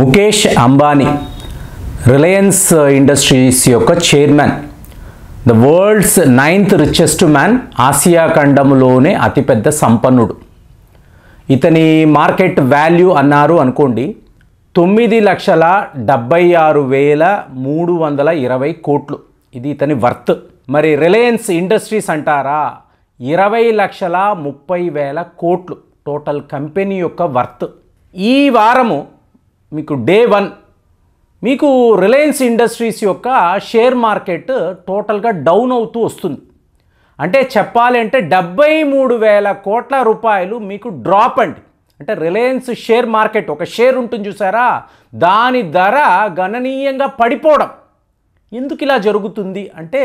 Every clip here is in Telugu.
ముఖేష్ అంబానీ రిలయన్స్ ఇండస్ట్రీస్ యొక్క chairman the world's ninth richest man ఆసియా ఖండంలోనే అతిపెద్ద సంపన్నుడు ఇతని మార్కెట్ వాల్యూ అన్నారు అనుకోండి తొమ్మిది లక్షల డెబ్బై ఆరు వేల మూడు వందల ఇరవై కోట్లు ఇది ఇతని వర్త్ మరి రిలయన్స్ ఇండస్ట్రీస్ అంటారా ఇరవై లక్షల ముప్పై వేల కోట్లు టోటల్ కంపెనీ యొక్క వర్త్ ఈ వారము మీకు డే వన్ మీకు రిలయన్స్ ఇండస్ట్రీస్ యొక్క షేర్ మార్కెట్ టోటల్గా డౌన్ అవుతూ వస్తుంది అంటే చెప్పాలంటే డెబ్బై మూడు వేల కోట్ల రూపాయలు మీకు డ్రాప్ అండి అంటే రిలయన్స్ షేర్ మార్కెట్ ఒక షేర్ ఉంటుంది చూసారా దాని ధర గణనీయంగా పడిపోవడం ఎందుకు ఇలా జరుగుతుంది అంటే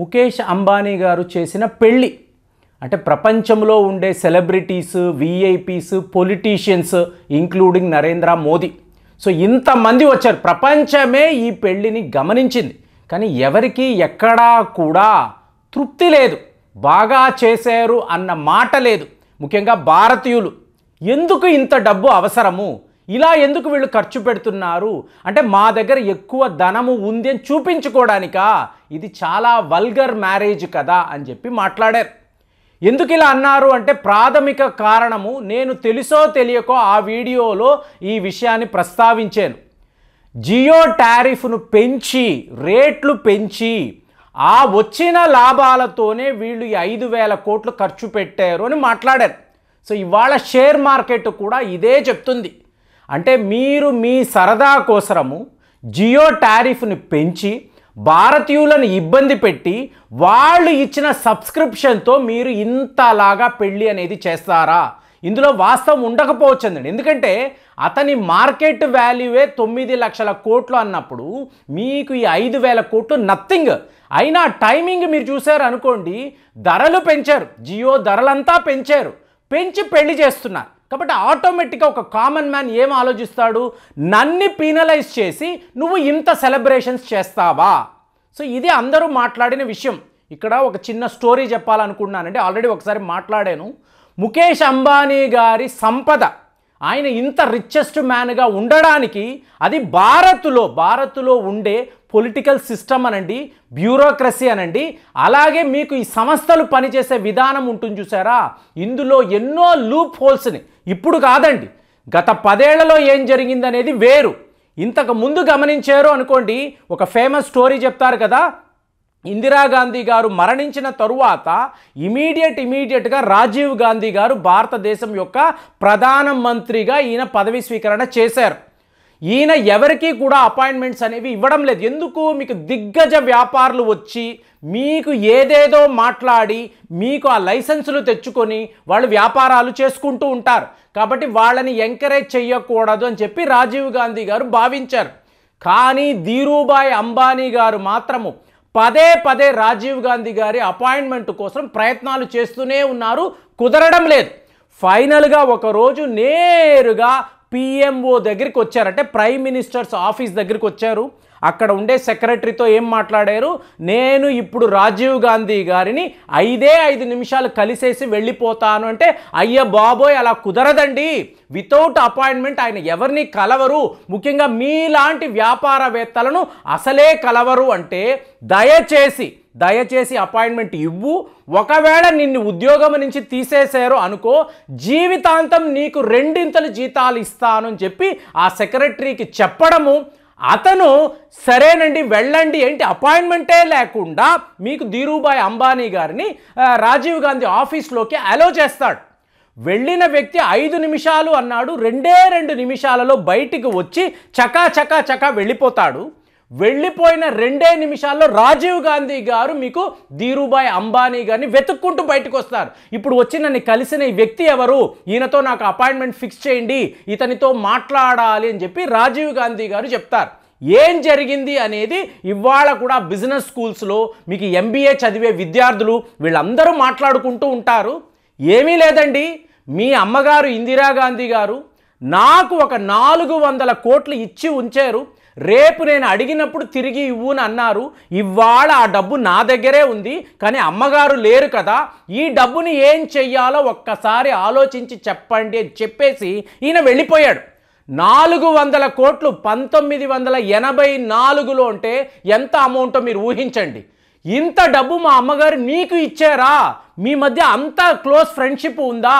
ముఖేష్ అంబానీ గారు చేసిన పెళ్ళి అంటే ప్రపంచంలో ఉండే celebrities VIPs politicians including Narendra Modi so ఇంతమంది వచ్చారు ప్రపంచమే ఈ పెళ్ళిని గమనించింది కానీ ఎవరికి ఎక్కడా కూడా తృప్తి లేదు బాగా చేశారు అన్న మాట లేదు ముఖ్యంగా భారతీయులు ఎందుకు ఇంత డబ్బు అవసరము ఇలా ఎందుకు వీళ్ళు ఖర్చు పెడుతున్నారు అంటే మా దగ్గర ఎక్కువ ధనము ఉంది అని చూపించుకోవడానికా ఇది చాలా వల్గర్ మ్యారేజ్ కదా అని చెప్పి మాట్లాడారు ఎందుకు ఇలా అన్నారు అంటే ప్రాథమిక కారణము నేను తెలుసో తెలియకో ఆ వీడియోలో ఈ విషయాన్ని ప్రస్తావించాను జియో టారిఫ్ను పెంచి రేట్లు పెంచి ఆ వచ్చిన లాభాలతోనే వీళ్ళు ఈ ఐదు వేల కోట్లు ఖర్చు పెట్టారు అని మాట్లాడారు సో ఇవాళ షేర్ మార్కెట్ కూడా ఇదే చెప్తుంది అంటే మీరు మీ సరదా కోసరము జియో టారిఫ్ని పెంచి భారతీయులను ఇబ్బంది పెట్టి వాళ్ళు ఇచ్చిన సబ్స్క్రిప్షన్తో మీరు ఇంతలాగా పెళ్ళి అనేది చేస్తారా ఇందులో వాస్తవం ఉండకపోవచ్చు అండి ఎందుకంటే అతని మార్కెట్ వాల్యూవే తొమ్మిది లక్షల కోట్లు అన్నప్పుడు మీకు ఈ ఐదు వేల కోట్లు నథింగ్ అయినా టైమింగ్ మీరు చూశారు అనుకోండి ధరలు పెంచారు జియో ధరలంతా పెంచారు పెంచి పెళ్లి చేస్తున్నారు కాబట్టి ఆటోమేటిక్గా ఒక కామన్ మ్యాన్ ఏం ఆలోచిస్తాడు నన్ని పీనలైజ్ చేసి నువ్వు ఇంత సెలబ్రేషన్స్ చేస్తావా సో ఇది అందరూ మాట్లాడిన విషయం ఇక్కడ ఒక చిన్న స్టోరీ చెప్పాలనుకున్నానంటే ఆల్రెడీ ఒకసారి మాట్లాడాను ముఖేష్ అంబానీ గారి సంపద ఆయన ఇంత రిచెస్ట్ మ్యాన్గా ఉండడానికి అది భారత్లో భారత్లో ఉండే పొలిటికల్ సిస్టమ్ అనండి బ్యూరోక్రసీ అనండి అలాగే మీకు ఈ సంస్థలు పనిచేసే విధానం ఉంటుంది చూసారా ఇందులో ఎన్నో లూప్ హోల్స్ని ఇప్పుడు కాదండి గత పదేళ్లలో ఏం జరిగిందనేది వేరు ఇంతకు ముందు గమనించారు అనుకోండి ఒక ఫేమస్ స్టోరీ చెప్తారు కదా ఇందిరాగాంధీ గారు మరణించిన తరువాత ఇమీడియట్ ఇమీడియట్గా రాజీవ్ గాంధీ గారు భారతదేశం యొక్క ప్రధానమంత్రిగా ఈయన పదవి స్వీకరణ చేశారు ఈయన ఎవరికీ కూడా అపాయింట్మెంట్స్ అనేవి ఇవ్వడం లేదు ఎందుకు మీకు దిగ్గజ వ్యాపారులు వచ్చి మీకు ఏదేదో మాట్లాడి మీకు ఆ లైసెన్సులు తెచ్చుకొని వాళ్ళు వ్యాపారాలు చేసుకుంటూ ఉంటారు కాబట్టి వాళ్ళని ఎంకరేజ్ చేయకూడదు అని చెప్పి రాజీవ్ గాంధీ గారు భావించారు కానీ ధీరూభాయ్ అంబానీ గారు మాత్రము పదే పదే రాజీవ్ గాంధీ గారి అపాయింట్మెంట్ కోసం ప్రయత్నాలు చేస్తూనే ఉన్నారు కుదరడం లేదు ఫైనల్గా ఒకరోజు నేరుగా పిఎంఓ దగ్గరికి వచ్చారు అంటే ప్రైమ్ మినిస్టర్స్ ఆఫీస్ దగ్గరికి వచ్చారు అక్కడ ఉండే సెక్రటరీతో ఏం మాట్లాడారు నేను ఇప్పుడు రాజీవ్ గాంధీ గారిని ఐదే ఐదు నిమిషాలు కలిసేసి వెళ్ళిపోతాను అంటే అయ్య బాబోయ్ అలా కుదరదండి వితౌట్ అపాయింట్మెంట్ ఆయన ఎవరిని కలవరు ముఖ్యంగా మీలాంటి వ్యాపారవేత్తలను అసలే కలవరు అంటే దయచేసి దయచేసి అపాయింట్మెంట్ ఇవ్వు ఒకవేళ నిన్ను ఉద్యోగం నుంచి తీసేశారు అనుకో జీవితాంతం నీకు రెండింతలు జీతాలు ఇస్తాను అని చెప్పి ఆ సెక్రటరీకి చెప్పడము అతను సరేనండి వెళ్ళండి ఏంటి అపాయింట్మెంటే లేకుండా మీకు ధీరూభాయ్ అంబానీ గారిని రాజీవ్ గాంధీ ఆఫీస్లోకి అలో చేస్తాడు వెళ్ళిన వ్యక్తి ఐదు నిమిషాలు అన్నాడు రెండే రెండు నిమిషాలలో బయటికి వచ్చి చకా చకా చకా వెళ్ళిపోతాడు వెళ్ళిపోయిన రెండే నిమిషాల్లో రాజీవ్ గాంధీ గారు మీకు ధీరుభాయ్ అంబానీ గారిని వెతుక్కుంటూ బయటకు వస్తారు ఇప్పుడు వచ్చి నన్ను కలిసిన ఈ వ్యక్తి ఎవరు ఈయనతో నాకు అపాయింట్మెంట్ ఫిక్స్ చేయండి ఇతనితో మాట్లాడాలి అని చెప్పి రాజీవ్ గాంధీ గారు చెప్తారు ఏం జరిగింది అనేది ఇవాళ కూడా బిజినెస్ స్కూల్స్లో మీకు ఎంబీఏ చదివే విద్యార్థులు వీళ్ళందరూ మాట్లాడుకుంటూ ఉంటారు ఏమీ లేదండి మీ అమ్మగారు ఇందిరాగాంధీ గారు నాకు ఒక నాలుగు వందల కోట్లు ఇచ్చి ఉంచారు రేపు నేను అడిగినప్పుడు తిరిగి ఇవ్వు అని అన్నారు ఇవాళ ఆ డబ్బు నా దగ్గరే ఉంది కానీ అమ్మగారు లేరు కదా ఈ డబ్బుని ఏం చెయ్యాలో ఒక్కసారి ఆలోచించి చెప్పండి అని చెప్పేసి ఈయన వెళ్ళిపోయాడు నాలుగు వందల కోట్లు పంతొమ్మిది వందల ఎనభై నాలుగులో అంటే ఎంత అమౌంటో మీరు ఊహించండి ఇంత డబ్బు మా అమ్మగారు నీకు ఇచ్చారా మీ మధ్య అంత క్లోజ్ ఫ్రెండ్షిప్ ఉందా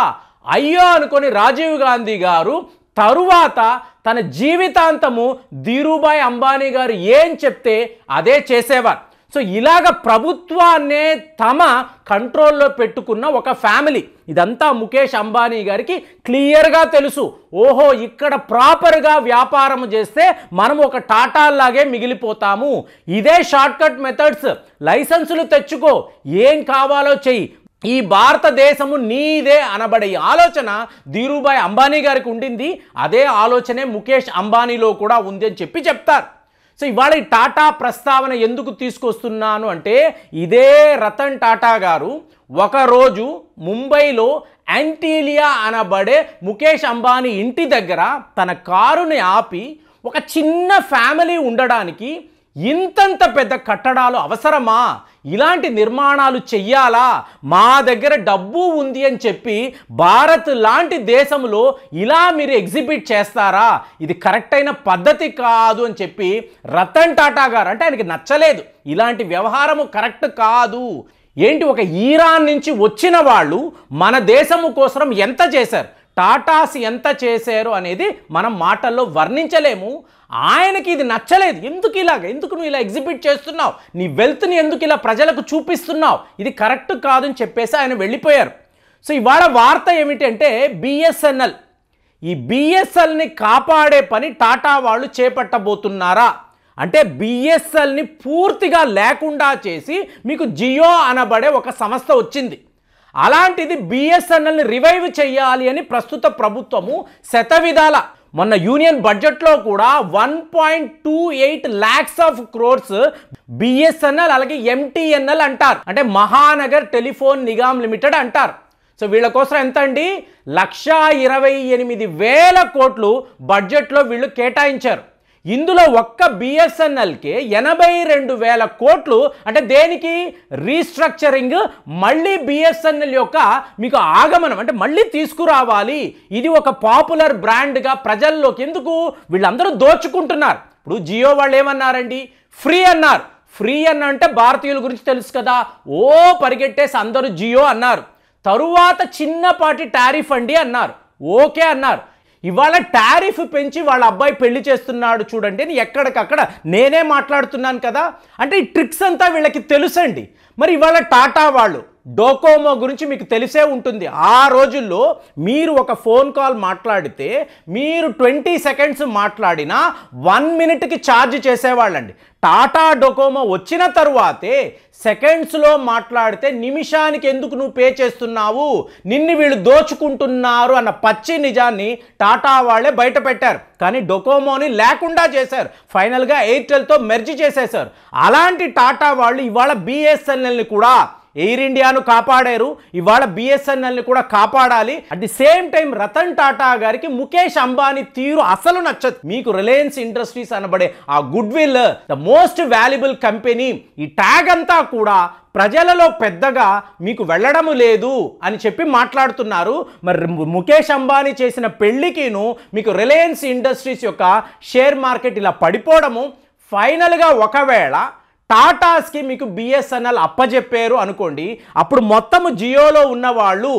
అయ్యో అనుకొని రాజీవ్ గాంధీ గారు తరువాత తన జీవితాంతము ధీరుభాయ్ అంబానీ గారు ఏం చెప్తే అదే చేసేవారు సో ఇలాగ ప్రభుత్వాన్నే తమ కంట్రోల్లో పెట్టుకున్న ఒక ఫ్యామిలీ ఇదంతా ముఖేష్ అంబానీ గారికి క్లియర్గా తెలుసు ఓహో ఇక్కడ ప్రాపర్గా వ్యాపారం చేస్తే మనం ఒక టాటా లాగే మిగిలిపోతాము ఇదే షార్ట్కట్ మెథడ్స్ లైసెన్సులు తెచ్చుకో ఏం కావాలో చెయ్యి ఈ భారతదేశము నీదే అనబడే ఆలోచన ధీరుభాయ్ అంబానీ గారికి ఉండింది అదే ఆలోచనే ముఖేష్ అంబానీలో కూడా ఉంది అని చెప్పి చెప్తారు సో ఇవాళ టాటా ప్రస్తావన ఎందుకు తీసుకొస్తున్నాను అంటే ఇదే రతన్ టాటా గారు ఒకరోజు ముంబైలో యాంటీలియా అనబడే ముఖేష్ అంబానీ ఇంటి దగ్గర తన కారుని ఆపి ఒక చిన్న ఫ్యామిలీ ఉండడానికి ఇంతంత పెద్ద కట్టడాలు అవసరమా ఇలాంటి నిర్మాణాలు చెయ్యాలా మా దగ్గర డబ్బు ఉంది అని చెప్పి భారత్ లాంటి దేశంలో ఇలా మీరు ఎగ్జిబిట్ చేస్తారా ఇది కరెక్ట్ అయిన పద్ధతి కాదు అని చెప్పి రతన్ టాటా గారు అంటే ఆయనకి నచ్చలేదు ఇలాంటి వ్యవహారము కరెక్ట్ కాదు ఏంటి ఒక ఈరాన్ నుంచి వచ్చిన వాళ్ళు మన దేశము కోసం ఎంత చేశారు టాటాస్ ఎంత చేశారు అనేది మనం మాటల్లో వర్ణించలేము ఆయనకి ఇది నచ్చలేదు ఎందుకు ఇలాగ ఎందుకు నువ్వు ఇలా ఎగ్జిబిట్ చేస్తున్నావు నీ వెల్త్ని ఎందుకు ఇలా ప్రజలకు చూపిస్తున్నావు ఇది కరెక్ట్ కాదని చెప్పేసి ఆయన వెళ్ళిపోయారు సో ఇవాళ వార్త ఏమిటంటే బిఎస్ఎన్ఎల్ ఈ బిఎస్ఎల్ని కాపాడే పని టాటా వాళ్ళు చేపట్టబోతున్నారా అంటే బిఎస్ఎల్ని పూర్తిగా లేకుండా చేసి మీకు జియో అనబడే ఒక సంస్థ వచ్చింది అలాంటిది బిఎస్ఎన్ఎల్ని రివైవ్ చేయాలి అని ప్రస్తుత ప్రభుత్వము శతవిధాల మొన్న యూనియన్ బడ్జెట్లో కూడా one point two eight lakhs of crores BSNL అలాగే ఎంటీఎన్ఎల్ అంటారు అంటే మహానగర్ టెలిఫోన్ నిగమ్ లిమిటెడ్ అంటారు సో వీళ్ళ కోసం ఎంత అండి లక్షా ఇరవై ఎనిమిది వేల కోట్లు బడ్జెట్లో వీళ్ళు కేటాయించారు ఇందులో ఒక్క బిఎస్ఎన్ఎల్కి ఎనభై రెండు వేల కోట్లు అంటే దేనికి రీస్ట్రక్చరింగ్ మళ్ళీ బిఎస్ఎన్ఎల్ యొక్క మీకు ఆగమనం అంటే మళ్ళీ తీసుకురావాలి ఇది ఒక పాపులర్ బ్రాండ్గా ప్రజల్లోకి ఎందుకు వీళ్ళందరూ దోచుకుంటున్నారు ఇప్పుడు జియో వాళ్ళు ఏమన్నారండి ఫ్రీ అన్నారు ఫ్రీ అన్న అంటే భారతీయుల గురించి తెలుసు కదా ఓ పరిగెట్టేసి అందరూ జియో అన్నారు తరువాత చిన్నపాటి టారిఫ్ అండి అన్నారు ఓకే అన్నారు ఇవాళ టారిఫ్ పెంచి వాళ్ళ అబ్బాయి పెళ్లి చేస్తున్నాడు చూడండి అని ఎక్కడికక్కడ నేనే మాట్లాడుతున్నాను కదా అంటే ఈ ట్రిక్స్ అంతా వీళ్ళకి తెలుసండి మరి ఇవాళ టాటా వాళ్ళు డోకోమో గురించి మీకు తెలిసే ఉంటుంది ఆ రోజుల్లో మీరు ఒక ఫోన్ కాల్ మాట్లాడితే మీరు ట్వంటీ సెకండ్స్ మాట్లాడినా వన్ మినిట్కి ఛార్జ్ చేసేవాళ్ళండి టాటా డొకోమో వచ్చిన తరువాతే సెకండ్స్లో మాట్లాడితే నిమిషానికి ఎందుకు నువ్వు పే చేస్తున్నావు నిన్ను వీళ్ళు దోచుకుంటున్నారు అన్న పచ్చి నిజాన్ని టాటా వాళ్ళే బయట పెట్టారు కానీ డొకోమోని లేకుండా చేశారు ఫైనల్గా ఎయిర్టెల్తో మెర్జ్ చేసేశారు అలాంటి టాటా వాళ్ళు ఇవాళ బిఎస్ఎన్ఎల్ని కూడా ఎయిర్ ఇండియాను కాపాడారు ఇవాళ బిఎస్ఎన్ఎల్ని కూడా కాపాడాలి at the same time Ratan Tata గారికి ముఖేష్ అంబానీ తీరు అసలు నచ్చదు మీకు రిలయన్స్ ఇండస్ట్రీస్ అనబడే ఆ goodwill the most valuable company ఈ ట్యాగ్ అంతా కూడా ప్రజలలో పెద్దగా మీకు వెళ్ళడము లేదు అని చెప్పి మాట్లాడుతున్నారు మరి ముఖేష్ అంబానీ చేసిన పెళ్లికిను మీకు రిలయన్స్ ఇండస్ట్రీస్ యొక్క షేర్ మార్కెట్ ఇలా పడిపోవడము ఫైనల్గా ఒకవేళ టాటాస్కి మీకు బిఎస్ఎన్ఎల్ అప్పజెప్పారు అనుకోండి అప్పుడు మొత్తము జియోలో ఉన్నవాళ్ళు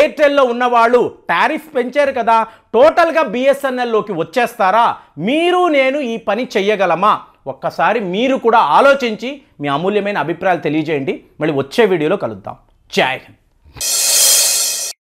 ఎయిర్టెల్లో ఉన్నవాళ్ళు టారిఫ్ పెంచారు కదా టోటల్గా బిఎస్ఎన్ఎల్లోకి వచ్చేస్తారా మీరు నేను ఈ పని చెయ్యగలమా ఒక్కసారి మీరు కూడా ఆలోచించి మీ అమూల్యమైన అభిప్రాయాలు తెలియజేయండి మళ్ళీ వచ్చే వీడియోలో కలుద్దాం జై హింద్